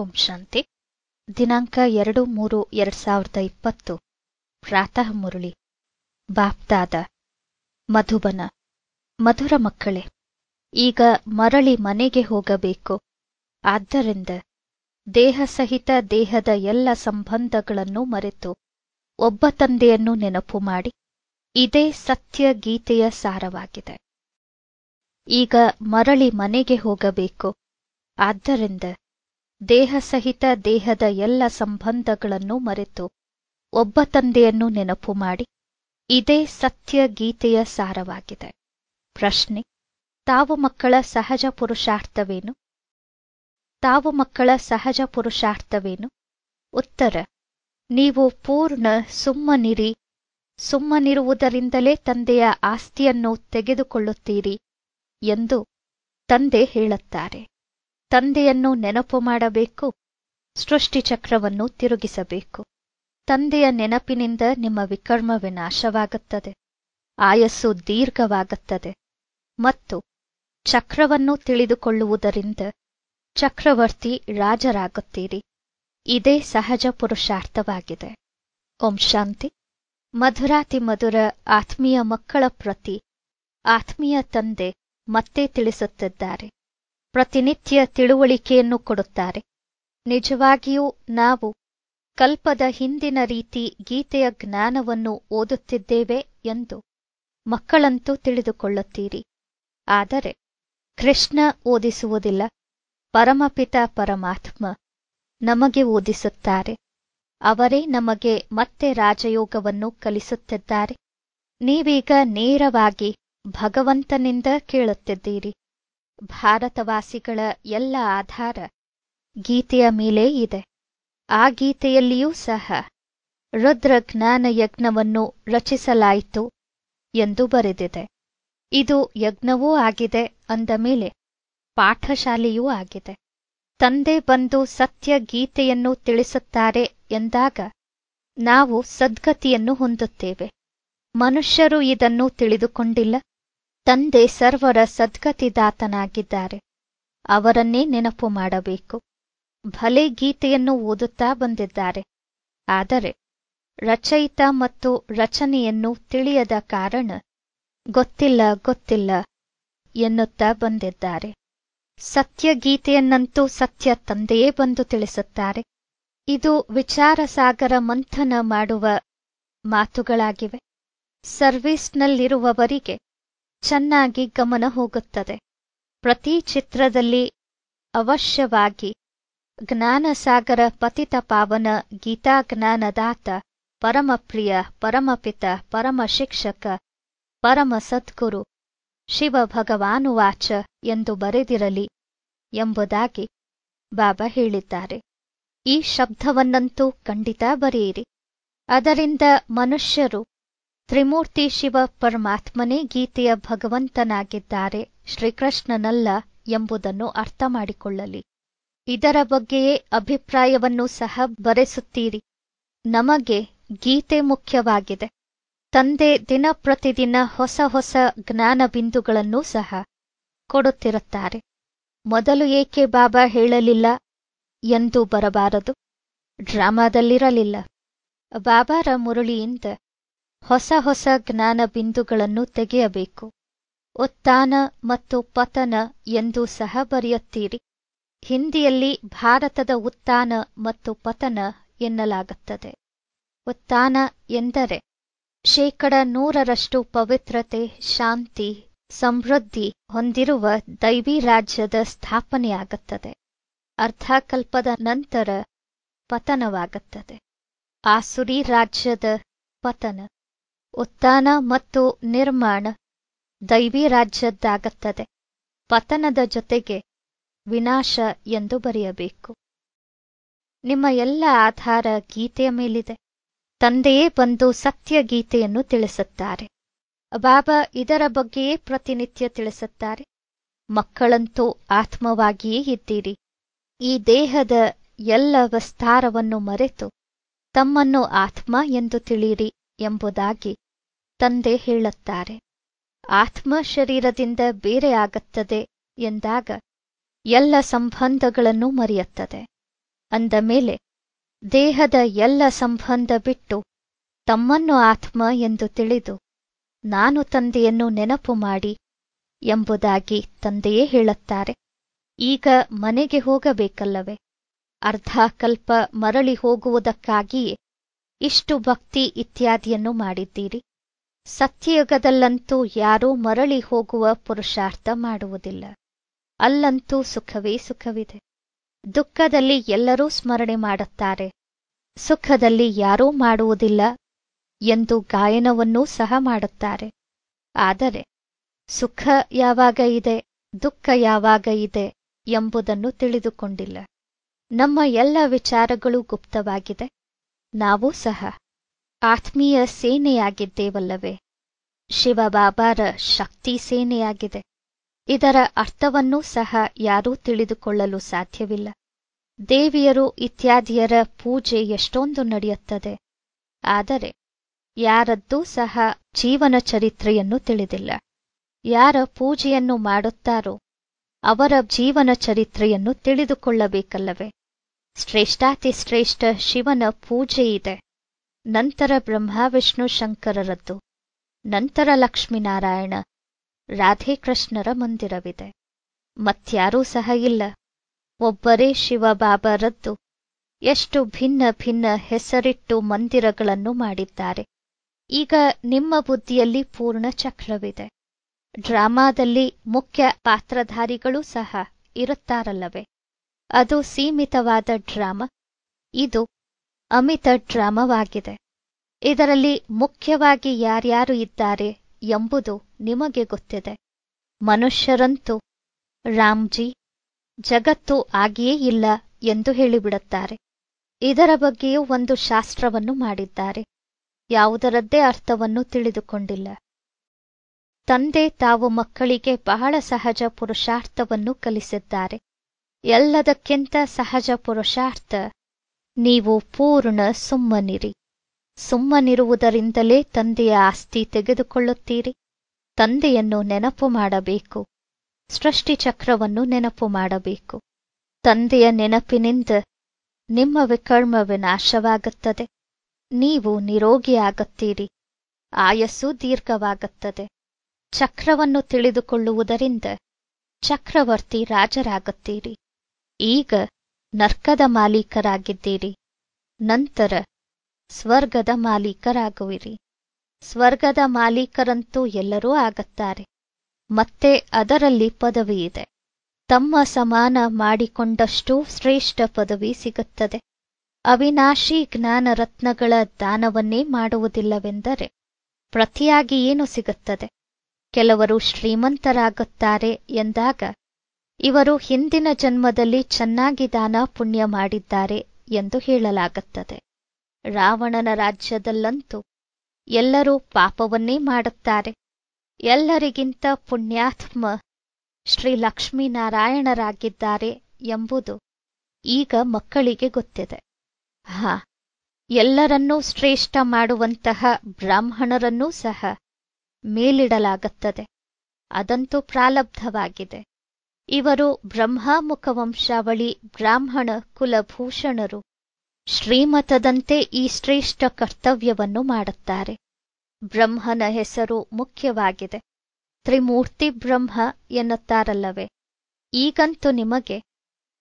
ಓಂ ಶಾಂತಿ ದಿನಾಂಕ ಎರಡು ಮೂರು ಎರಡ್ ಸಾವಿರದ ಇಪ್ಪತ್ತು ಪ್ರಾತಃ ಮುರಳಿ ಬಾಪ್ದಾದ ಮಧುಬನ ಮಧುರ ಮಕ್ಕಳೇ ಈಗ ಮರಳಿ ಮನೆಗೆ ಹೋಗಬೇಕು ಆದ್ದರಿಂದ ದೇಹ ಸಹಿತ ದೇಹದ ಎಲ್ಲ ಸಂಬಂಧಗಳನ್ನು ಮರೆತು ಒಬ್ಬ ತಂದೆಯನ್ನು ನೆನಪು ಮಾಡಿ ಇದೇ ಸತ್ಯ ಗೀತೆಯ ಸಾರವಾಗಿದೆ ಈಗ ಮರಳಿ ಮನೆಗೆ ಹೋಗಬೇಕು ಆದ್ದರಿಂದ ದೇಹ ದೇಹದ ಎಲ್ಲ ಸಂಬಂಧಗಳನ್ನು ಮರೆತು ಒಬ್ಬ ತಂದೆಯನ್ನು ನೆನಪು ಮಾಡಿ ಇದೇ ಸತ್ಯ ಗೀತೆಯ ಸಾರವಾಗಿದೆ ಪ್ರಶ್ನೆ ತಾವು ಮಕ್ಕಳ ಸಹಜ ಪುರುಷಾರ್ಥವೇನು ತಾವು ಮಕ್ಕಳ ಸಹಜ ಪುರುಷಾರ್ಥವೇನು ಉತ್ತರ ನೀವು ಪೂರ್ಣ ಸುಮ್ಮನಿರಿ ಸುಮ್ಮನಿರುವುದರಿಂದಲೇ ತಂದೆಯ ಆಸ್ತಿಯನ್ನು ತೆಗೆದುಕೊಳ್ಳುತ್ತೀರಿ ಎಂದು ತಂದೆ ಹೇಳುತ್ತಾರೆ ತಂದೆಯನ್ನು ನೆನಪು ಮಾಡಬೇಕು ಸೃಷ್ಟಿಚಕ್ರವನ್ನು ತಿರುಗಿಸಬೇಕು ತಂದೆಯ ನೆನಪಿನಿಂದ ನಿಮ್ಮ ವಿಕರ್ಮ ವಿನಾಶವಾಗುತ್ತದೆ ಆಯಸ್ಸು ದೀರ್ಘವಾಗುತ್ತದೆ ಮತ್ತು ಚಕ್ರವನ್ನು ತಿಳಿದುಕೊಳ್ಳುವುದರಿಂದ ಚಕ್ರವರ್ತಿ ರಾಜರಾಗುತ್ತೀರಿ ಇದೇ ಸಹಜ ಪುರುಷಾರ್ಥವಾಗಿದೆ ಓಂ ಶಾಂತಿ ಮಧುರಾತಿ ಮಧುರ ಆತ್ಮೀಯ ಮಕ್ಕಳ ಪ್ರತಿ ಆತ್ಮೀಯ ತಂದೆ ಮತ್ತೆ ತಿಳಿಸುತ್ತಿದ್ದಾರೆ ಪ್ರತಿನಿತ್ಯ ತಿಳುವಳಿಕೆಯನ್ನು ಕೊಡುತ್ತಾರೆ ನಿಜವಾಗಿಯೂ ನಾವು ಕಲ್ಪದ ಹಿಂದಿನ ರೀತಿ ಗೀತೆಯ ಜ್ಞಾನವನ್ನು ಓದುತ್ತಿದ್ದೇವೆ ಎಂದು ಮಕ್ಕಳಂತೂ ತಿಳಿದುಕೊಳ್ಳುತ್ತೀರಿ ಆದರೆ ಕೃಷ್ಣ ಓದಿಸುವುದಿಲ್ಲ ಪರಮಪಿತ ಪರಮಾತ್ಮ ನಮಗೆ ಓದಿಸುತ್ತಾರೆ ಅವರೇ ನಮಗೆ ಮತ್ತೆ ರಾಜಯೋಗವನ್ನು ಕಲಿಸುತ್ತಿದ್ದಾರೆ ನೀವೀಗ ನೇರವಾಗಿ ಭಗವಂತನಿಂದ ಕೇಳುತ್ತಿದ್ದೀರಿ ಭಾರತವಾಸಿಗಳ ಎಲ್ಲ ಆಧಾರ ಗೀತೆಯ ಮೇಲೇ ಇದೆ ಆ ಗೀತೆಯಲ್ಲಿಯೂ ಸಹ ರುದ್ರ ಯಜ್ಞವನ್ನು ರಚಿಸಲಾಯಿತು ಎಂದು ಬರೆದಿದೆ ಇದು ಯಜ್ಞವೂ ಆಗಿದೆ ಅಂದ ಮೇಲೆ ಪಾಠಶಾಲೆಯೂ ಆಗಿದೆ ತಂದೆ ಬಂದು ಸತ್ಯ ಗೀತೆಯನ್ನು ತಿಳಿಸುತ್ತಾರೆ ಎಂದಾಗ ನಾವು ಸದ್ಗತಿಯನ್ನು ಹೊಂದುತ್ತೇವೆ ಮನುಷ್ಯರು ಇದನ್ನು ತಿಳಿದುಕೊಂಡಿಲ್ಲ ತಂದೆ ಸರ್ವರ ಸದ್ಗತಿದಾತನಾಗಿದ್ದಾರೆ ಅವರನ್ನೇ ನೆನಪು ಮಾಡಬೇಕು ಭಲೆ ಗೀತೆಯನ್ನು ಓದುತ್ತಾ ಬಂದಿದ್ದಾರೆ ಆದರೆ ರಚಯಿತ ಮತ್ತು ರಚನೆಯನ್ನು ತಿಳಿಯದ ಕಾರಣ ಗೊತ್ತಿಲ್ಲ ಗೊತ್ತಿಲ್ಲ ಎನ್ನುತ್ತಾ ಬಂದಿದ್ದಾರೆ ಸತ್ಯ ಗೀತೆಯನ್ನಂತೂ ಸತ್ಯ ತಂದೆಯೇ ಬಂದು ತಿಳಿಸುತ್ತಾರೆ ಇದು ವಿಚಾರಸಾಗರ ಮಂಥನ ಮಾಡುವ ಮಾತುಗಳಾಗಿವೆ ಸರ್ವಿಸ್ನಲ್ಲಿರುವವರಿಗೆ ಚೆನ್ನಾಗಿ ಗಮನ ಹೋಗುತ್ತದೆ ಪ್ರತಿ ಚಿತ್ರದಲ್ಲಿ ಅವಶ್ಯವಾಗಿ ಜ್ಞಾನಸಾಗರ ಪತಿತ ಪಾವನ ಗೀತಾ ಪರಮಪ್ರಿಯ ಪರಮಪಿತ ಪರಮ ಶಿಕ್ಷಕ ಪರಮ ಸದ್ಗುರು ಶಿವ ಭಗವಾನುವಾಚ ಎಂದು ಬರೆದಿರಲಿ ಎಂಬುದಾಗಿ ಬಾಬಾ ಹೇಳಿದ್ದಾರೆ ಈ ಶಬ್ದವನ್ನಂತೂ ಖಂಡಿತ ಬರೆಯಿರಿ ಅದರಿಂದ ಮನುಷ್ಯರು ತ್ರಿಮೂರ್ತಿ ಶಿವ ಪರಮಾತ್ಮನೇ ಗೀತೆಯ ಭಗವಂತನಾಗಿದ್ದಾರೆ ಶ್ರೀಕೃಷ್ಣನಲ್ಲ ಎಂಬುದನ್ನು ಅರ್ಥ ಮಾಡಿಕೊಳ್ಳಲಿ ಇದರ ಬಗ್ಗೆಯೇ ಅಭಿಪ್ರಾಯವನ್ನು ಸಹ ಬರೆಸುತ್ತೀರಿ ನಮಗೆ ಗೀತೆ ಮುಖ್ಯವಾಗಿದೆ ತಂದೆ ದಿನ ಪ್ರತಿದಿನ ಹೊಸ ಹೊಸ ಜ್ಞಾನ ಬಿಂದುಗಳನ್ನು ಸಹ ಕೊಡುತ್ತಿರುತ್ತಾರೆ ಮೊದಲು ಏಕೆ ಬಾಬಾ ಹೇಳಲಿಲ್ಲ ಎಂದು ಬರಬಾರದು ಡ್ರಾಮಾದಲ್ಲಿರಲಿಲ್ಲ ಬಾಬಾರ ಮುರಳಿಯಿಂದ ಹೊಸ ಹೊಸ ಜ್ಞಾನ ಬಿಂದುಗಳನ್ನು ತೆಗೆಯಬೇಕು ಉತ್ಥಾನ ಮತ್ತು ಪತನ ಎಂದು ಸಹ ಬರೆಯುತ್ತೀರಿ ಹಿಂದಿಯಲ್ಲಿ ಭಾರತದ ಉತ್ತಾನ ಮತ್ತು ಪತನ ಎನ್ನಲಾಗುತ್ತದೆ ಉತ್ಥಾನ ಎಂದರೆ ಶೇಕಡ ನೂರರಷ್ಟು ಪವಿತ್ರತೆ ಶಾಂತಿ ಸಮೃದ್ಧಿ ಹೊಂದಿರುವ ದೈವಿ ರಾಜ್ಯದ ಸ್ಥಾಪನೆಯಾಗುತ್ತದೆ ಅರ್ಧಕಲ್ಪದ ನಂತರ ಪತನವಾಗುತ್ತದೆ ಆಸುರಿ ರಾಜ್ಯದ ಪತನ ಉತ್ಥಾನ ಮತ್ತು ನಿರ್ಮಾಣ ದೈವಿ ರಾಜ್ಯದ್ದಾಗುತ್ತದೆ ಪತನದ ಜೊತೆಗೆ ವಿನಾಶ ಎಂದು ಬರೆಯಬೇಕು ನಿಮ್ಮ ಎಲ್ಲ ಆಧಾರ ಗೀತೆಯ ಮೇಲಿದೆ ತಂದೆಯೇ ಬಂದು ಸತ್ಯ ಗೀತೆಯನ್ನು ತಿಳಿಸುತ್ತಾರೆ ಬಾಬಾ ಇದರ ಬಗ್ಗೆಯೇ ಪ್ರತಿನಿತ್ಯ ತಿಳಿಸುತ್ತಾರೆ ಮಕ್ಕಳಂತೂ ಆತ್ಮವಾಗಿಯೇ ಇದ್ದೀರಿ ಈ ದೇಹದ ಎಲ್ಲ ವಿಸ್ತಾರವನ್ನು ಮರೆತು ತಮ್ಮನ್ನು ಆತ್ಮ ಎಂದು ತಿಳಿಯಿರಿ ಎಂಬುದಾಗಿ ತಂದೆ ಹೇಳುತ್ತಾರೆ ಆತ್ಮ ಶರೀರದಿಂದ ಬೇರೆಯಾಗುತ್ತದೆ ಎಂದಾಗ ಎಲ್ಲ ಸಂಬಂಧಗಳನ್ನು ಮರೆಯುತ್ತದೆ ಅಂದ ಮೇಲೆ ದೇಹದ ಎಲ್ಲ ಸಂಬಂಧ ಬಿಟ್ಟು ತಮ್ಮನ್ನು ಆತ್ಮ ಎಂದು ತಿಳಿದು ನಾನು ತಂದೆಯನ್ನು ನೆನಪು ಮಾಡಿ ಎಂಬುದಾಗಿ ತಂದೆಯೇ ಹೇಳುತ್ತಾರೆ ಈಗ ಮನೆಗೆ ಹೋಗಬೇಕಲ್ಲವೇ ಅರ್ಧಕಲ್ಪ ಮರಳಿ ಹೋಗುವುದಕ್ಕಾಗಿಯೇ ಇಷ್ಟು ಭಕ್ತಿ ಇತ್ಯಾದಿಯನ್ನು ಮಾಡಿದ್ದೀರಿ ಸತ್ಯಯುಗದಲ್ಲಂತೂ ಯಾರೂ ಮರಳಿ ಹೋಗುವ ಪುರುಷಾರ್ಥ ಮಾಡುವುದಿಲ್ಲ ಅಲ್ಲಂತೂ ಸುಖವೇ ಸುಖವಿದೆ ದುಃಖದಲ್ಲಿ ಎಲ್ಲರೂ ಸ್ಮರಣೆ ಮಾಡುತ್ತಾರೆ ಸುಖದಲ್ಲಿ ಯಾರೂ ಮಾಡುವುದಿಲ್ಲ ಎಂದು ಗಾಯನವನ್ನೂ ಸಹ ಮಾಡುತ್ತಾರೆ ಆದರೆ ಸುಖ ಯಾವಾಗ ಇದೆ ದುಃಖ ಯಾವಾಗ ಇದೆ ಎಂಬುದನ್ನು ತಿಳಿದುಕೊಂಡಿಲ್ಲ ನಮ್ಮ ಎಲ್ಲ ವಿಚಾರಗಳು ಗುಪ್ತವಾಗಿದೆ ನಾವು ಸಹ ಆತ್ಮೀಯ ಸೇನೆಯಾಗಿದ್ದೇವಲ್ಲವೇ ಶಿವಬಾಬಾರ ಶಕ್ತಿ ಸೇನೆಯಾಗಿದೆ ಇದರ ಅರ್ಥವನ್ನೂ ಸಹ ಯಾರೂ ತಿಳಿದುಕೊಳ್ಳಲು ಸಾಧ್ಯವಿಲ್ಲ ದೇವಿಯರು ಇತ್ಯಾದಿಯರ ಪೂಜೆ ಎಷ್ಟೊಂದು ನಡೆಯುತ್ತದೆ ಆದರೆ ಯಾರದ್ದೂ ಸಹ ಜೀವನ ಚರಿತ್ರೆಯನ್ನು ತಿಳಿದಿಲ್ಲ ಯಾರ ಪೂಜೆಯನ್ನು ಮಾಡುತ್ತಾರೋ ಅವರ ಜೀವನ ಚರಿತ್ರೆಯನ್ನು ತಿಳಿದುಕೊಳ್ಳಬೇಕಲ್ಲವೇ ಶ್ರೇಷ್ಠಾತಿಶ್ರೇಷ್ಠ ಶಿವನ ಪೂಜೆಯಿದೆ ನಂತರ ಬ್ರಹ್ಮ ವಿಷ್ಣು ಶಂಕರರದ್ದು ನಂತರ ಲಕ್ಷ್ಮೀನಾರಾಯಣ ರಾಧೇಕೃಷ್ಣರ ಮಂದಿರವಿದೆ ಮತ್ಯಾರೂ ಸಹ ಇಲ್ಲ ಒಬ್ಬರೇ ಶಿವಬಾಬಾರದ್ದು ಎಷ್ಟು ಭಿನ್ನ ಭಿನ್ನ ಹೆಸರಿಟ್ಟು ಮಂದಿರಗಳನ್ನು ಮಾಡಿದ್ದಾರೆ ಈಗ ನಿಮ್ಮ ಬುದ್ಧಿಯಲ್ಲಿ ಪೂರ್ಣ ಚಕ್ರವಿದೆ ಡ್ರಾಮಾದಲ್ಲಿ ಮುಖ್ಯ ಪಾತ್ರಧಾರಿಗಳು ಸಹ ಇರುತ್ತಾರಲ್ಲವೇ ಅದು ಸೀಮಿತವಾದ ಡ್ರಾಮಾ ಇದು ಅಮಿತ ಡ್ರಾಮವಾಗಿದೆ ಇದರಲ್ಲಿ ಮುಖ್ಯವಾಗಿ ಯಾರ್ಯಾರು ಇದ್ದಾರೆ ಎಂಬುದು ನಿಮಗೆ ಗೊತ್ತಿದೆ ಮನುಷ್ಯರಂತೂ ರಾಮ್ಜಿ ಜಗತ್ತು ಆಗಿಯೇ ಇಲ್ಲ ಎಂದು ಹೇಳಿಬಿಡುತ್ತಾರೆ ಇದರ ಬಗ್ಗೆಯೂ ಒಂದು ಶಾಸ್ತ್ರವನ್ನು ಮಾಡಿದ್ದಾರೆ ಯಾವುದರದ್ದೇ ಅರ್ಥವನ್ನು ತಿಳಿದುಕೊಂಡಿಲ್ಲ ತಂದೆ ತಾವು ಮಕ್ಕಳಿಗೆ ಬಹಳ ಸಹಜ ಪುರುಷಾರ್ಥವನ್ನು ಕಲಿಸಿದ್ದಾರೆ ಎಲ್ಲದಕ್ಕಿಂತ ಸಹಜ ಪುರುಷಾರ್ಥ ನೀವು ಪೂರ್ಣ ಸುಮ್ಮನಿರಿ ಸುಮ್ಮನಿರುವುದರಿಂದಲೇ ತಂದೆಯ ಆಸ್ತಿ ತೆಗೆದುಕೊಳ್ಳುತ್ತೀರಿ ತಂದೆಯನ್ನು ನೆನಪು ಮಾಡಬೇಕು ಸೃಷ್ಟಿಚಕ್ರವನ್ನು ನೆನಪು ಮಾಡಬೇಕು ತಂದೆಯ ನೆನಪಿನಿಂದ ನಿಮ್ಮ ವಿಕರ್ಮ ವಿನಾಶವಾಗುತ್ತದೆ ನೀವು ನಿರೋಗಿಯಾಗುತ್ತೀರಿ ಆಯಸ್ಸು ದೀರ್ಘವಾಗುತ್ತದೆ ಚಕ್ರವನ್ನು ತಿಳಿದುಕೊಳ್ಳುವುದರಿಂದ ಚಕ್ರವರ್ತಿ ರಾಜರಾಗುತ್ತೀರಿ ಈಗ ನರ್ಕದ ಮಾಲೀಕರಾಗಿದ್ದೀರಿ ನಂತರ ಸ್ವರ್ಗದ ಮಾಲೀಕರಾಗುವಿರಿ ಸ್ವರ್ಗದ ಮಾಲೀಕರಂತೂ ಎಲ್ಲರೂ ಆಗುತ್ತಾರೆ ಮತ್ತೆ ಅದರಲ್ಲಿ ಪದವಿ ಇದೆ ತಮ್ಮ ಸಮಾನ ಮಾಡಿಕೊಂಡಷ್ಟೂ ಶ್ರೇಷ್ಠ ಪದವಿ ಸಿಗುತ್ತದೆ ಅವಿನಾಶಿ ಜ್ಞಾನ ರತ್ನಗಳ ದಾನವನ್ನೇ ಮಾಡುವುದಿಲ್ಲವೆಂದರೆ ಪ್ರತಿಯಾಗಿ ಏನು ಸಿಗುತ್ತದೆ ಕೆಲವರು ಶ್ರೀಮಂತರಾಗುತ್ತಾರೆ ಎಂದಾಗ ಇವರು ಹಿಂದಿನ ಜನ್ಮದಲ್ಲಿ ಚೆನ್ನಾಗಿ ದಾನ ಪುಣ್ಯ ಮಾಡಿದ್ದಾರೆ ಎಂದು ಹೇಳಲಾಗುತ್ತದೆ ರಾವಣನ ರಾಜ್ಯದಲ್ಲಂತೂ ಎಲ್ಲರೂ ಪಾಪವನ್ನೇ ಮಾಡುತ್ತಾರೆ ಎಲ್ಲರಿಗಿಂತ ಪುಣ್ಯಾತ್ಮ ಶ್ರೀ ಲಕ್ಷ್ಮೀನಾರಾಯಣರಾಗಿದ್ದಾರೆ ಎಂಬುದು ಈಗ ಮಕ್ಕಳಿಗೆ ಗೊತ್ತಿದೆ ಹಾ ಎಲ್ಲರನ್ನೂ ಶ್ರೇಷ್ಠ ಮಾಡುವಂತಹ ಬ್ರಾಹ್ಮಣರನ್ನೂ ಸಹ ಮೇಲಿಡಲಾಗುತ್ತದೆ ಅದಂತೂ ಪ್ರಾಲಬ್ಧವಾಗಿದೆ ಇವರು ಬ್ರಹ್ಮಾಮುಖವಂಶಾವಳಿ ವಂಶಾವಳಿ ಬ್ರಾಹ್ಮಣ ಕುಲಭೂಷಣರು ಶ್ರೀಮತದಂತೆ ಈ ಶ್ರೇಷ್ಠ ಕರ್ತವ್ಯವನ್ನು ಮಾಡುತ್ತಾರೆ ಬ್ರಹ್ಮನ ಹೆಸರು ಮುಖ್ಯವಾಗಿದೆ ತ್ರಿಮೂರ್ತಿ ಬ್ರಹ್ಮ ಎನ್ನುತ್ತಾರಲ್ಲವೇ ಈಗಂತೂ ನಿಮಗೆ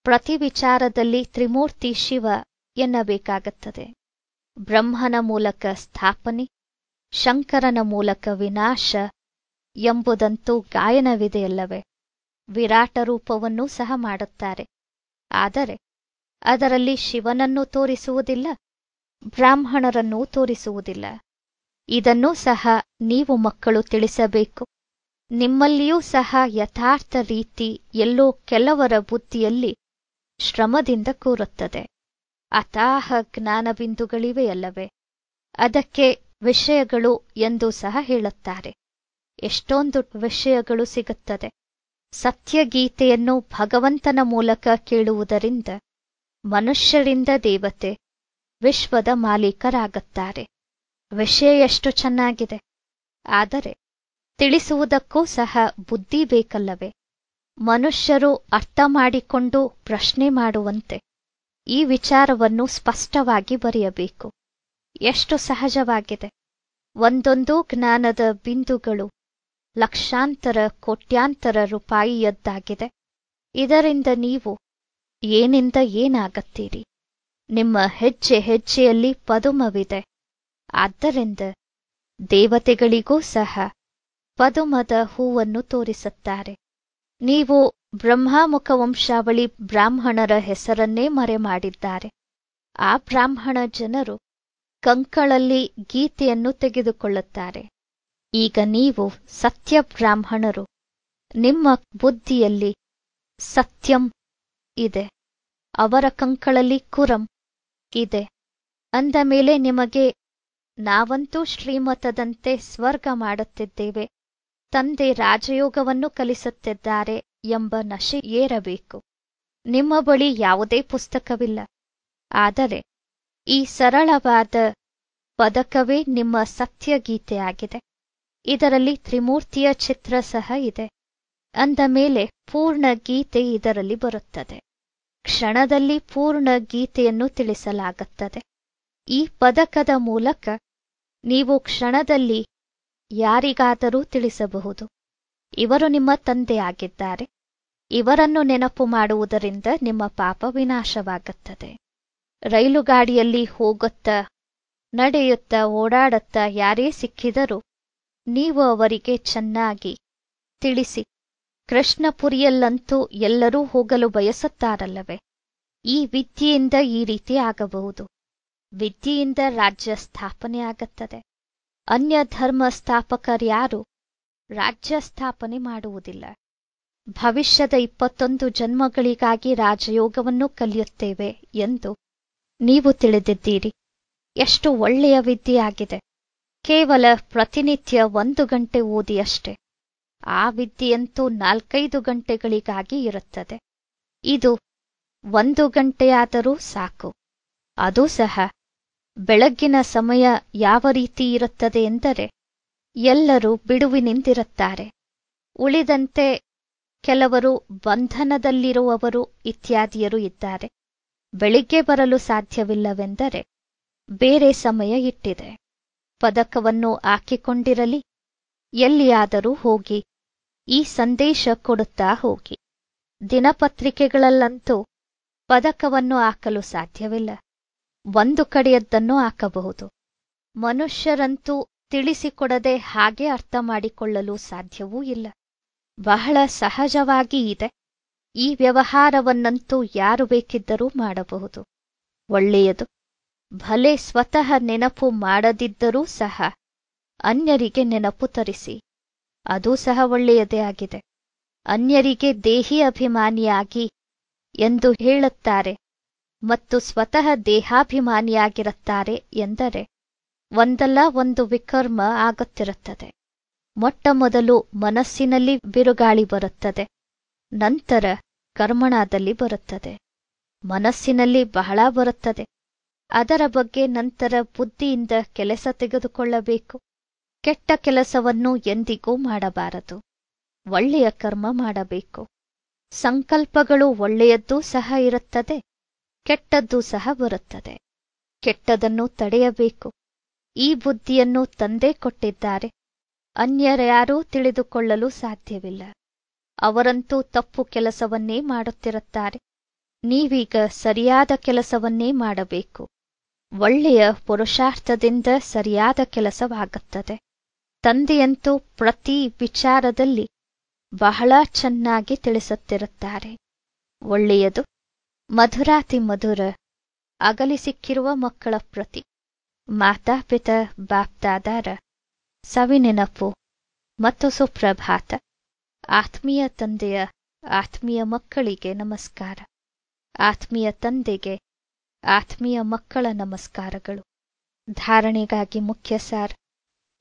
ಪ್ರತಿ ವಿಚಾರದಲ್ಲಿ ತ್ರಿಮೂರ್ತಿ ಶಿವ ಎನ್ನಬೇಕಾಗುತ್ತದೆ ಬ್ರಹ್ಮನ ಮೂಲಕ ಸ್ಥಾಪನೆ ಶಂಕರನ ಮೂಲಕ ವಿನಾಶ ಎಂಬುದಂತೂ ಗಾಯನವಿದೆಯಲ್ಲವೇ ವಿರಾಟ ರೂಪವನ್ನೂ ಸಹ ಮಾಡುತ್ತಾರೆ ಆದರೆ ಅದರಲ್ಲಿ ಶಿವನನ್ನು ತೋರಿಸುವುದಿಲ್ಲ ಬ್ರಾಹ್ಮಣರನ್ನು ತೋರಿಸುವುದಿಲ್ಲ ಇದನ್ನೂ ಸಹ ನೀವು ಮಕ್ಕಳು ತಿಳಿಸಬೇಕು ನಿಮ್ಮಲ್ಲಿಯೂ ಸಹ ಯಥಾರ್ಥ ರೀತಿ ಎಲ್ಲೋ ಕೆಲವರ ಬುದ್ಧಿಯಲ್ಲಿ ಶ್ರಮದಿಂದ ಕೂರುತ್ತದೆ ಅತಾಹ ಜ್ಞಾನ ಅದಕ್ಕೆ ವಿಷಯಗಳು ಎಂದು ಸಹ ಹೇಳುತ್ತಾರೆ ಎಷ್ಟೊಂದು ವಿಷಯಗಳು ಸಿಗುತ್ತದೆ ಸತ್ಯಗೀತೆಯನ್ನು ಭಗವಂತನ ಮೂಲಕ ಕೇಳುವುದರಿಂದ ಮನುಷ್ಯರಿಂದ ದೇವತೆ ವಿಶ್ವದ ಮಾಲೀಕರಾಗುತ್ತಾರೆ ವಿಷಯ ಎಷ್ಟು ಚೆನ್ನಾಗಿದೆ ಆದರೆ ತಿಳಿಸುವುದಕ್ಕೂ ಸಹ ಬುದ್ಧಿ ಬೇಕಲ್ಲವೇ ಮನುಷ್ಯರು ಅರ್ಥ ಮಾಡಿಕೊಂಡು ಪ್ರಶ್ನೆ ಮಾಡುವಂತೆ ಈ ವಿಚಾರವನ್ನು ಸ್ಪಷ್ಟವಾಗಿ ಬರೆಯಬೇಕು ಎಷ್ಟು ಸಹಜವಾಗಿದೆ ಒಂದೊಂದು ಜ್ಞಾನದ ಬಿಂದುಗಳು ಲಕ್ಷಾಂತರ ಕೋಟ್ಯಾಂತರ ರೂಪಾಯಿಯದ್ದಾಗಿದೆ ಇದರಿಂದ ನೀವು ಏನಿಂದ ಏನಾಗುತ್ತೀರಿ ನಿಮ್ಮ ಹೆಜ್ಜೆ ಹೆಜ್ಜೆಯಲ್ಲಿ ಪದುಮವಿದೆ ಆದ್ದರಿಂದ ದೇವತೆಗಳಿಗೂ ಸಹ ಪದುಮದ ಹೂವನ್ನು ತೋರಿಸುತ್ತಾರೆ ನೀವು ಬ್ರಹ್ಮಾಮುಖ ವಂಶಾವಳಿ ಬ್ರಾಹ್ಮಣರ ಹೆಸರನ್ನೇ ಮರೆ ಮಾಡಿದ್ದಾರೆ ಆ ಬ್ರಾಹ್ಮಣ ಜನರು ಕಂಕಳಲ್ಲಿ ಗೀತೆಯನ್ನು ತೆಗೆದುಕೊಳ್ಳುತ್ತಾರೆ ಈಗ ನೀವು ಸತ್ಯ ಬ್ರಾಹ್ಮಣರು ನಿಮ್ಮ ಬುದ್ಧಿಯಲ್ಲಿ ಸತ್ಯಂ ಇದೆ ಅವರ ಕಂಕಳಲ್ಲಿ ಕುರಂ ಇದೆ ಅಂದ ಮೇಲೆ ನಿಮಗೆ ನಾವಂತೂ ಶ್ರೀಮತದಂತೆ ಸ್ವರ್ಗ ಮಾಡುತ್ತಿದ್ದೇವೆ ತಂದೆ ರಾಜಯೋಗವನ್ನು ಕಲಿಸುತ್ತಿದ್ದಾರೆ ಎಂಬ ನಶೆ ಏರಬೇಕು ನಿಮ್ಮ ಬಳಿ ಯಾವುದೇ ಪುಸ್ತಕವಿಲ್ಲ ಆದರೆ ಈ ಸರಳವಾದ ಪದಕವೇ ನಿಮ್ಮ ಸತ್ಯಗೀತೆಯಾಗಿದೆ ಇದರಲ್ಲಿ ತ್ರಿಮೂರ್ತಿಯ ಚಿತ್ರ ಸಹ ಇದೆ ಅಂದ ಮೇಲೆ ಪೂರ್ಣ ಗೀತೆ ಇದರಲ್ಲಿ ಬರುತ್ತದೆ ಕ್ಷಣದಲ್ಲಿ ಪೂರ್ಣ ಗೀತೆಯನ್ನು ತಿಳಿಸಲಾಗುತ್ತದೆ ಈ ಪದಕದ ಮೂಲಕ ನೀವು ಕ್ಷಣದಲ್ಲಿ ಯಾರಿಗಾದರೂ ತಿಳಿಸಬಹುದು ಇವರು ನಿಮ್ಮ ತಂದೆಯಾಗಿದ್ದಾರೆ ಇವರನ್ನು ನೆನಪು ಮಾಡುವುದರಿಂದ ನಿಮ್ಮ ಪಾಪ ವಿನಾಶವಾಗುತ್ತದೆ ರೈಲುಗಾಡಿಯಲ್ಲಿ ಹೋಗುತ್ತ ನಡೆಯುತ್ತ ನಡೆಯುತ್ತಾ ಯಾರೇ ಸಿಕ್ಕಿದರೂ ನೀವು ಅವರಿಗೆ ಚೆನ್ನಾಗಿ ತಿಳಿಸಿ ಕೃಷ್ಣಪುರಿಯಲ್ಲಂತೂ ಎಲ್ಲರೂ ಹೋಗಲು ಬಯಸುತ್ತಾರಲ್ಲವೇ ಈ ವಿದ್ಯೆಯಿಂದ ಈ ರೀತಿ ಆಗಬಹುದು ವಿದ್ಯೆಯಿಂದ ರಾಜ್ಯ ಸ್ಥಾಪನೆ ಆಗುತ್ತದೆ ಅನ್ಯ ಧರ್ಮ ಸ್ಥಾಪಕರ್ಯಾರು ರಾಜ್ಯ ಸ್ಥಾಪನೆ ಮಾಡುವುದಿಲ್ಲ ಭವಿಷ್ಯದ ಇಪ್ಪತ್ತೊಂದು ಜನ್ಮಗಳಿಗಾಗಿ ರಾಜಯೋಗವನ್ನು ಕಲಿಯುತ್ತೇವೆ ಎಂದು ನೀವು ತಿಳಿದಿದ್ದೀರಿ ಎಷ್ಟು ಒಳ್ಳೆಯ ವಿದ್ಯೆಯಾಗಿದೆ ಕೇವಲ ಪ್ರತಿನಿತ್ಯ ಒಂದು ಗಂಟೆ ಓದಿ ಆ ವಿದ್ಯೆಯಂತೂ ನಾಲ್ಕೈದು ಗಂಟೆಗಳಿಗಾಗಿ ಇರುತ್ತದೆ ಇದು ಒಂದು ಗಂಟೆಯಾದರೂ ಸಾಕು ಅದೂ ಸಹ ಬೆಳಗ್ಗಿನ ಸಮಯ ಯಾವ ರೀತಿ ಇರುತ್ತದೆ ಎಂದರೆ ಎಲ್ಲರೂ ಬಿಡುವಿನಿಂದಿರುತ್ತಾರೆ ಉಳಿದಂತೆ ಕೆಲವರು ಬಂಧನದಲ್ಲಿರುವವರು ಇತ್ಯಾದಿಯರು ಇದ್ದಾರೆ ಬೆಳಿಗ್ಗೆ ಬರಲು ಸಾಧ್ಯವಿಲ್ಲವೆಂದರೆ ಬೇರೆ ಸಮಯ ಇಟ್ಟಿದೆ ಪದಕವನ್ನು ಹಾಕಿಕೊಂಡಿರಲಿ ಎಲ್ಲಿಯಾದರೂ ಹೋಗಿ ಈ ಸಂದೇಶ ಕೊಡುತ್ತಾ ಹೋಗಿ ದಿನಪತ್ರಿಕೆಗಳಲ್ಲಂತೂ ಪದಕವನ್ನು ಹಾಕಲು ಸಾಧ್ಯವಿಲ್ಲ ಒಂದು ಕಡೆಯದ್ದನ್ನು ಹಾಕಬಹುದು ಮನುಷ್ಯರಂತೂ ತಿಳಿಸಿಕೊಡದೆ ಹಾಗೆ ಅರ್ಥ ಮಾಡಿಕೊಳ್ಳಲು ಸಾಧ್ಯವೂ ಇಲ್ಲ ಬಹಳ ಸಹಜವಾಗಿ ಇದೆ ಈ ವ್ಯವಹಾರವನ್ನಂತೂ ಯಾರು ಬೇಕಿದ್ದರೂ ಮಾಡಬಹುದು ಒಳ್ಳೆಯದು ಭಲೆ ಸ್ವತಃ ನೆನಪು ಮಾಡದಿದ್ದರೂ ಸಹ ಅನ್ಯರಿಗೆ ನೆನಪು ತರಿಸಿ ಅದೂ ಸಹ ಒಳ್ಳೆಯದೇ ಆಗಿದೆ ಅನ್ಯರಿಗೆ ದೇಹಿ ಅಭಿಮಾನಿಯಾಗಿ ಎಂದು ಹೇಳುತ್ತಾರೆ ಮತ್ತು ಸ್ವತಃ ದೇಹಾಭಿಮಾನಿಯಾಗಿರುತ್ತಾರೆ ಎಂದರೆ ಒಂದಲ್ಲ ಒಂದು ವಿಕರ್ಮ ಆಗುತ್ತಿರುತ್ತದೆ ಮೊಟ್ಟ ಮೊದಲು ಮನಸ್ಸಿನಲ್ಲಿ ಬಿರುಗಾಳಿ ಬರುತ್ತದೆ ನಂತರ ಕರ್ಮಣಾದಲ್ಲಿ ಬರುತ್ತದೆ ಮನಸ್ಸಿನಲ್ಲಿ ಬಹಳ ಬರುತ್ತದೆ ಅದರ ಬಗ್ಗೆ ನಂತರ ಬುದ್ಧಿಯಿಂದ ಕೆಲಸ ತೆಗೆದುಕೊಳ್ಳಬೇಕು ಕೆಟ್ಟ ಕೆಲಸವನ್ನು ಎಂದಿಗೂ ಮಾಡಬಾರದು ಒಳ್ಳೆಯ ಕರ್ಮ ಮಾಡಬೇಕು ಸಂಕಲ್ಪಗಳು ಒಳ್ಳೆಯದ್ದೂ ಸಹ ಇರುತ್ತದೆ ಕೆಟ್ಟದ್ದೂ ಸಹ ಬರುತ್ತದೆ ಕೆಟ್ಟದನ್ನು ತಡೆಯಬೇಕು ಈ ಬುದ್ಧಿಯನ್ನು ತಂದೆ ಕೊಟ್ಟಿದ್ದಾರೆ ಅನ್ಯರ್ಯಾರೂ ತಿಳಿದುಕೊಳ್ಳಲು ಸಾಧ್ಯವಿಲ್ಲ ಅವರಂತೂ ತಪ್ಪು ಕೆಲಸವನ್ನೇ ಮಾಡುತ್ತಿರುತ್ತಾರೆ ನೀವೀಗ ಸರಿಯಾದ ಕೆಲಸವನ್ನೇ ಮಾಡಬೇಕು ಒಳ್ಳೆಯ ಪುರುಷಾರ್ಥದಿಂದ ಸರಿಯಾದ ಕೆಲಸವಾಗುತ್ತದೆ ತಂದೆಯಂತೂ ಪ್ರತಿ ವಿಚಾರದಲ್ಲಿ ಬಹಳ ಚೆನ್ನಾಗಿ ತಿಳಿಸುತ್ತಿರುತ್ತಾರೆ ಒಳ್ಳೆಯದು ಮಧುರಾತಿ ಮಧುರ ಅಗಲಿಸಿಕ್ಕಿರುವ ಮಕ್ಕಳ ಪ್ರತಿ ಮಾತಾಪಿತ ಬಾಪ್ತಾದಾರ ಸವಿನೆನಪು ಮತ್ತು ಸುಪ್ರಭಾತ ಆತ್ಮೀಯ ತಂದೆಯ ಆತ್ಮೀಯ ಮಕ್ಕಳಿಗೆ ನಮಸ್ಕಾರ ಆತ್ಮೀಯ ತಂದೆಗೆ ಆತ್ಮೀಯ ಮಕ್ಕಳ ನಮಸ್ಕಾರಗಳು ಧಾರಣೆಗಾಗಿ ಮುಖ್ಯ ಸಾರ್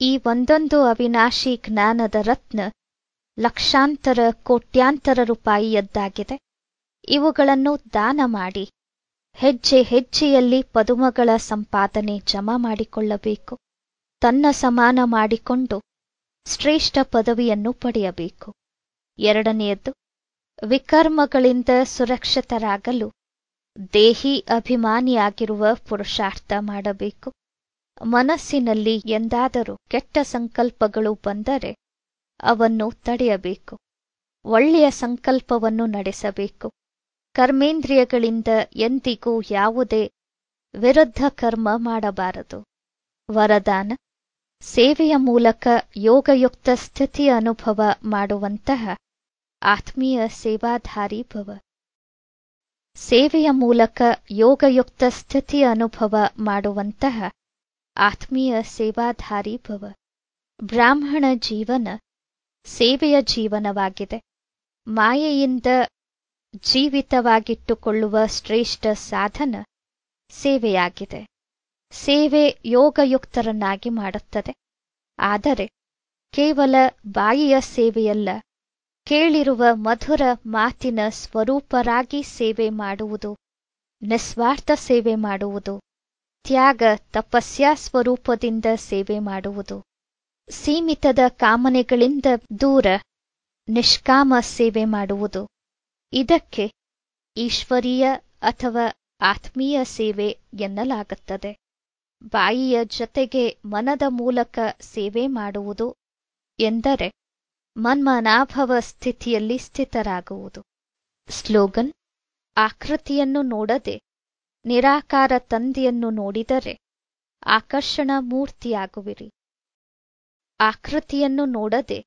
ಈ ಒಂದೊಂದು ಅವಿನಾಶಿ ಜ್ಞಾನದ ರತ್ನ ಲಕ್ಷಾಂತರ ಕೋಟ್ಯಾಂತರ ರೂಪಾಯಿಯದ್ದಾಗಿದೆ ಇವುಗಳನ್ನು ದಾನ ಮಾಡಿ ಹೆಜ್ಜೆ ಹೆಜ್ಜೆಯಲ್ಲಿ ಪದುಮಗಳ ಸಂಪಾದನೆ ಜಮಾ ಮಾಡಿಕೊಳ್ಳಬೇಕು ತನ್ನ ಸಮಾನ ಮಾಡಿಕೊಂಡು ಶ್ರೇಷ್ಠ ಪದವಿಯನ್ನು ಪಡೆಯಬೇಕು ಎರಡನೆಯದ್ದು ವಿಕರ್ಮಗಳಿಂದ ಸುರಕ್ಷಿತರಾಗಲು ದೇಹಿ ಅಭಿಮಾನಿಯಾಗಿರುವ ಪುರುಷಾರ್ಥ ಮಾಡಬೇಕು ಮನಸ್ಸಿನಲ್ಲಿ ಎಂದಾದರೂ ಕೆಟ್ಟ ಸಂಕಲ್ಪಗಳು ಬಂದರೆ ಅವನ್ನು ತಡೆಯಬೇಕು ಒಳ್ಳೆಯ ಸಂಕಲ್ಪವನ್ನು ನಡೆಸಬೇಕು ಕರ್ಮೇಂದ್ರಿಯಗಳಿಂದ ಎಂದಿಗೂ ಯಾವುದೇ ವಿರುದ್ಧ ಕರ್ಮ ಮಾಡಬಾರದು ವರದಾನ ಸೇವೆಯ ಮೂಲಕ ಯೋಗಯುಕ್ತ ಸ್ಥಿತಿ ಅನುಭವ ಮಾಡುವಂತಹ ಆತ್ಮೀಯ ಸೇವಾಧಾರಿ ಭವ ಸೇವೆಯ ಮೂಲಕ ಯೋಗಯುಕ್ತ ಸ್ಥಿತಿ ಅನುಭವ ಮಾಡುವಂತಹ ಆತ್ಮೀಯ ಸೇವಾಧಾರಿ ಭವ ಬ್ರಾಹ್ಮಣ ಜೀವನ ಸೇವೆಯ ಜೀವನವಾಗಿದೆ ಮಾಯೆಯಿಂದ ಜೀವಿತವಾಗಿಟ್ಟುಕೊಳ್ಳುವ ಶ್ರೇಷ್ಠ ಸಾಧನ ಸೇವೆಯಾಗಿದೆ ಸೇವೆ ಯೋಗಯುಕ್ತರನ್ನಾಗಿ ಮಾಡುತ್ತದೆ ಆದರೆ ಕೇವಲ ಬಾಯಿಯ ಸೇವೆಯಲ್ಲ ಕೇಳಿರುವ ಮಧುರ ಮಾತಿನ ಸ್ವರೂಪರಾಗಿ ಸೇವೆ ಮಾಡುವುದು ನಿಸ್ವಾರ್ಥ ಸೇವೆ ಮಾಡುವುದು ತ್ಯಾಗ ತಪಸ್ಯಾ ಸ್ವರೂಪದಿಂದ ಸೇವೆ ಮಾಡುವುದು ಸೀಮಿತದ ಕಾಮನೆಗಳಿಂದ ದೂರ ನಿಷ್ಕಾಮ ಸೇವೆ ಮಾಡುವುದು ಇದಕ್ಕೆ ಈಶ್ವರೀಯ ಅಥವಾ ಆತ್ಮೀಯ ಸೇವೆ ಎನ್ನಲಾಗುತ್ತದೆ ಬಾಯಿಯ ಜೊತೆಗೆ ಮನದ ಮೂಲಕ ಸೇವೆ ಮಾಡುವುದು ಎಂದರೆ ಮನ್ಮನಾಭವ ಸ್ಥಿತಿಯಲ್ಲಿ ಸ್ಥಿತರಾಗುವುದು ಸ್ಲೋಗನ್ ಆಕೃತಿಯನ್ನು ನೋಡದೆ ನಿರಾಕಾರ ತಂದಿಯನ್ನು ನೋಡಿದರೆ ಆಕರ್ಷಣ ಮೂರ್ತಿಯಾಗುವಿರಿ ಆಕೃತಿಯನ್ನು ನೋಡದೆ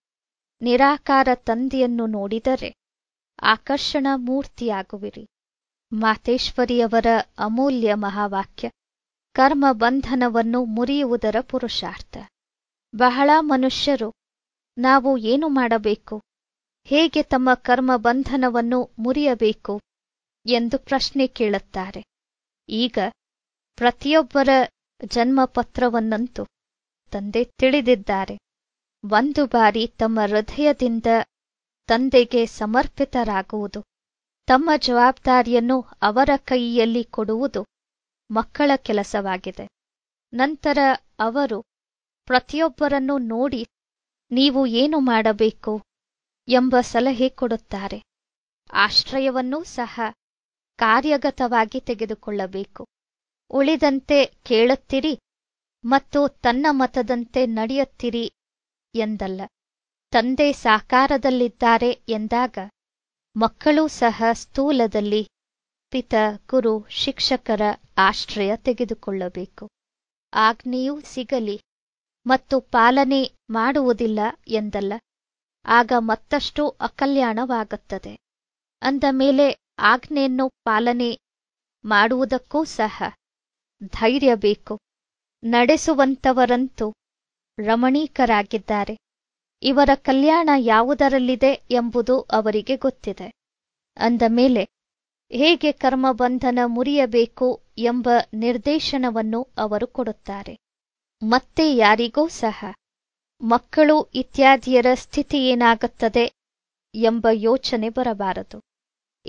ನಿರಾಕಾರ ತಂದಿಯನ್ನು ನೋಡಿದರೆ ಆಕರ್ಷಣ ಮೂರ್ತಿಯಾಗುವಿರಿ ಮಾತೇಶ್ವರಿಯವರ ಅಮೂಲ್ಯ ಮಹಾವಾಕ್ಯ ಕರ್ಮ ಬಂಧನವನ್ನು ಮುರಿಯುವುದರ ಪುರುಷಾರ್ಥ ಬಹಳ ಮನುಷ್ಯರು ನಾವು ಏನು ಮಾಡಬೇಕು ಹೇಗೆ ತಮ್ಮ ಕರ್ಮ ಬಂಧನವನ್ನು ಮುರಿಯಬೇಕು ಎಂದು ಪ್ರಶ್ನೆ ಕೇಳುತ್ತಾರೆ ಈಗ ಪ್ರತಿಯೊಬ್ಬರ ಜನ್ಮಪತ್ರವನ್ನಂತೂ ತಂದೆ ತಿಳಿದಿದ್ದಾರೆ ಒಂದು ಬಾರಿ ತಮ್ಮ ಹೃದಯದಿಂದ ತಂದೆಗೆ ಸಮರ್ಪಿತರಾಗುವುದು ತಮ್ಮ ಜವಾಬ್ದಾರಿಯನ್ನು ಅವರ ಕೈಯಲ್ಲಿ ಕೊಡುವುದು ಮಕ್ಕಳ ಕೆಲಸವಾಗಿದೆ ನಂತರ ಅವರು ಪ್ರತಿಯೊಬ್ಬರನ್ನು ನೋಡಿ ನೀವು ಏನು ಮಾಡಬೇಕು ಎಂಬ ಸಲಹೆ ಕೊಡುತ್ತಾರೆ ಆಶ್ರಯವನ್ನೂ ಸಹ ಕಾರ್ಯಗತವಾಗಿ ತೆಗೆದುಕೊಳ್ಳಬೇಕು ಉಳಿದಂತೆ ಕೇಳುತ್ತಿರಿ ಮತ್ತು ತನ್ನ ಮತದಂತೆ ನಡೆಯುತ್ತಿರಿ ಎಂದಲ್ಲ ತಂದೆ ಸಾಕಾರದಲ್ಲಿದ್ದಾರೆ ಎಂದಾಗ ಮಕ್ಕಳೂ ಸಹ ಸ್ಥೂಲದಲ್ಲಿ ಪಿತ ಗುರು ಶಿಕ್ಷಕರ ಆಶ್ರಯ ತೆಗೆದುಕೊಳ್ಳಬೇಕು ಆಗ್ನೆಯೂ ಸಿಗಲಿ ಮತ್ತು ಪಾಲನೆ ಮಾಡುವುದಿಲ್ಲ ಎಂದಲ್ಲ ಆಗ ಮತ್ತಷ್ಟು ಅಕಲ್ಯಾಣವಾಗುತ್ತದೆ ಅಂದ ಮೇಲೆ ಆಜ್ಞೆಯನ್ನು ಪಾಲನೆ ಮಾಡುವುದಕ್ಕೂ ಸಹ ಧೈರ್ಯ ಬೇಕು ನಡೆಸುವಂತವರಂತೂ ರಮಣೀಕರಾಗಿದ್ದಾರೆ ಇವರ ಕಲ್ಯಾಣ ಯಾವುದರಲ್ಲಿದೆ ಎಂಬುದು ಅವರಿಗೆ ಗೊತ್ತಿದೆ ಅಂದ ಮೇಲೆ ಹೇಗೆ ಕರ್ಮಬಂಧನ ಮುರಿಯಬೇಕು ಎಂಬ ನಿರ್ದೇಶನವನ್ನು ಅವರು ಕೊಡುತ್ತಾರೆ ಮತ್ತೆ ಯಾರಿಗೂ ಸಹ ಮಕ್ಕಳು ಇತ್ಯಾದಿಯರ ಸ್ಥಿತಿ ಏನಾಗುತ್ತದೆ ಎಂಬ ಯೋಚನೆ ಬರಬಾರದು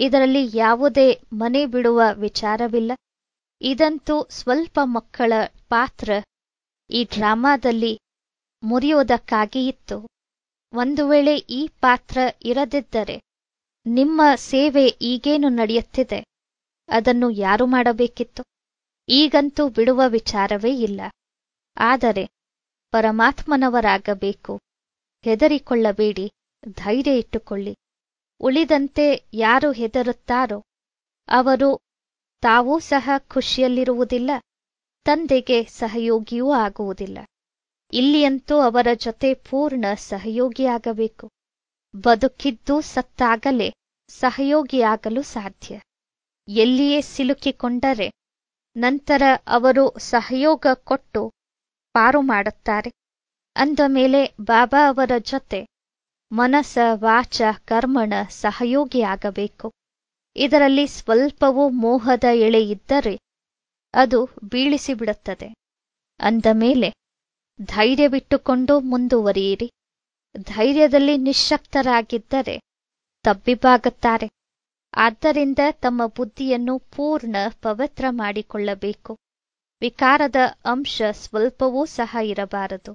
ಇದರಲ್ಲಿ ಯಾವುದೇ ಮನೆ ಬಿಡುವ ವಿಚಾರವಿಲ್ಲ ಇದಂತೂ ಸ್ವಲ್ಪ ಮಕ್ಕಳ ಪಾತ್ರ ಈ ಡ್ರಾಮಾದಲ್ಲಿ ಮುರಿಯೋದಕ್ಕಾಗಿ ಇತ್ತು ಒಂದು ವೇಳೆ ಈ ಪಾತ್ರ ಇರದಿದ್ದರೆ ನಿಮ್ಮ ಸೇವೆ ಈಗೇನು ನಡೆಯುತ್ತಿದೆ ಅದನ್ನು ಯಾರು ಮಾಡಬೇಕಿತ್ತು ಈಗಂತೂ ಬಿಡುವ ವಿಚಾರವೇ ಇಲ್ಲ ಆದರೆ ಪರಮಾತ್ಮನವರಾಗಬೇಕು ಹೆದರಿಕೊಳ್ಳಬೇಡಿ ಧೈರ್ಯ ಇಟ್ಟುಕೊಳ್ಳಿ ಉಳಿದಂತೆ ಯಾರು ಹೆದರುತ್ತಾರೋ ಅವರು ತಾವೂ ಸಹ ಖುಷಿಯಲ್ಲಿರುವುದಿಲ್ಲ ತಂದೆಗೆ ಸಹಯೋಗಿಯೂ ಆಗುವುದಿಲ್ಲ ಇಲ್ಲಿಯಂತೂ ಅವರ ಜೊತೆ ಪೂರ್ಣ ಸಹಯೋಗಿಯಾಗಬೇಕು ಬದುಕಿದ್ದು ಸತ್ತಾಗಲೇ ಸಹಯೋಗಿಯಾಗಲು ಸಾಧ್ಯ ಎಲ್ಲಿಯೇ ಸಿಲುಕಿಕೊಂಡರೆ ನಂತರ ಅವರು ಸಹಯೋಗ ಕೊಟ್ಟು ಪಾರು ಮಾಡುತ್ತಾರೆ ಅಂದ ಮೇಲೆ ಬಾಬಾ ಅವರ ಜೊತೆ ಮನಸ ವಾಚ ಕರ್ಮಣ ಸಹಯೋಗಿಯಾಗಬೇಕು ಇದರಲ್ಲಿ ಸ್ವಲ್ಪವೂ ಮೋಹದ ಎಳೆ ಇದ್ದರೆ ಅದು ಬೀಳಿಸಿಬಿಡುತ್ತದೆ ಅಂದ ಮೇಲೆ ಧೈರ್ಯವಿಟ್ಟುಕೊಂಡು ಮುಂದುವರಿಯಿರಿ ಧೈರ್ಯದಲ್ಲಿ ನಿಶ್ಶಕ್ತರಾಗಿದ್ದರೆ ತಬ್ಬಿಬ್ಬಾಗುತ್ತಾರೆ ಆದ್ದರಿಂದ ತಮ್ಮ ಬುದ್ಧಿಯನ್ನು ಪೂರ್ಣ ಪವಿತ್ರ ಮಾಡಿಕೊಳ್ಳಬೇಕು ವಿಕಾರದ ಅಂಶ ಸ್ವಲ್ಪವೂ ಸಹ ಇರಬಾರದು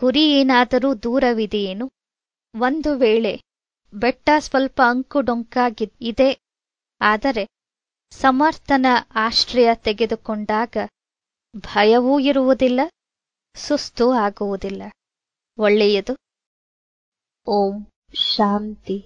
ಗುರಿ ಏನಾದರೂ ದೂರವಿದೆಯೇನು ಒಂದು ವೇಳೆ ಬೆಟ್ಟ ಸ್ವಲ್ಪ ಅಂಕುಡೊಂಕಾಗಿ ಇದೆ ಆದರೆ ಸಮರ್ಥನ ಆಶ್ರಯ ತೆಗೆದುಕೊಂಡಾಗ ಭಯವೂ ಇರುವುದಿಲ್ಲ ಸುಸ್ತೂ ಆಗುವುದಿಲ್ಲ ಒಳ್ಳೆಯದು ಓಂ ಶಾಂತಿ